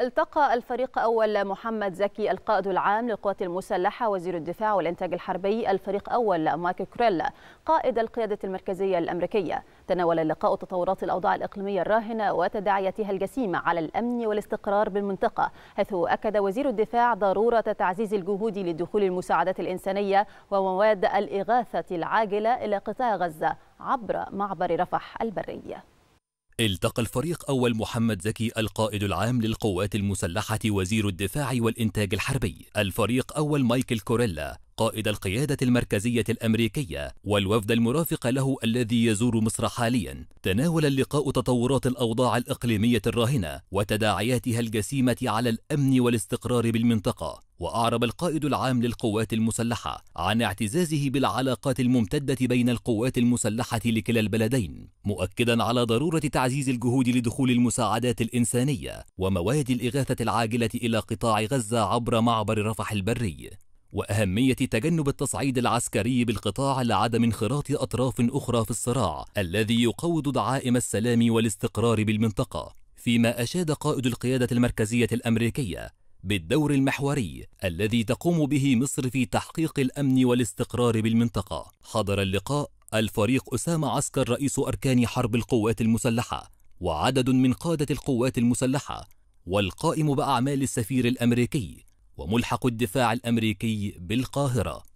التقى الفريق أول محمد زكي القائد العام للقوات المسلحة وزير الدفاع والإنتاج الحربي الفريق أول مايك كريلا قائد القيادة المركزية الأمريكية تناول اللقاء تطورات الأوضاع الإقليمية الراهنة وتداعياتها الجسيمة على الأمن والاستقرار بالمنطقة حيث أكد وزير الدفاع ضرورة تعزيز الجهود لدخول المساعدات الإنسانية ومواد الإغاثة العاجلة إلى قطاع غزة عبر معبر رفح البري التقى الفريق أول محمد زكي القائد العام للقوات المسلحة وزير الدفاع والإنتاج الحربي الفريق أول مايكل كوريلا قائد القيادة المركزية الأمريكية والوفد المرافق له الذي يزور مصر حاليا تناول اللقاء تطورات الأوضاع الإقليمية الراهنة وتداعياتها الجسيمة على الأمن والاستقرار بالمنطقة وأعرب القائد العام للقوات المسلحة عن اعتزازه بالعلاقات الممتدة بين القوات المسلحة لكلا البلدين مؤكدا على ضرورة تعزيز الجهود لدخول المساعدات الإنسانية ومواد الإغاثة العاجلة إلى قطاع غزة عبر معبر رفح البري وأهمية تجنب التصعيد العسكري بالقطاع لعدم انخراط أطراف أخرى في الصراع الذي يقوض دعائم السلام والاستقرار بالمنطقة فيما أشاد قائد القيادة المركزية الأمريكية بالدور المحوري الذي تقوم به مصر في تحقيق الأمن والاستقرار بالمنطقة حضر اللقاء الفريق أسامة عسكر رئيس أركان حرب القوات المسلحة وعدد من قادة القوات المسلحة والقائم بأعمال السفير الأمريكي وملحق الدفاع الأمريكي بالقاهرة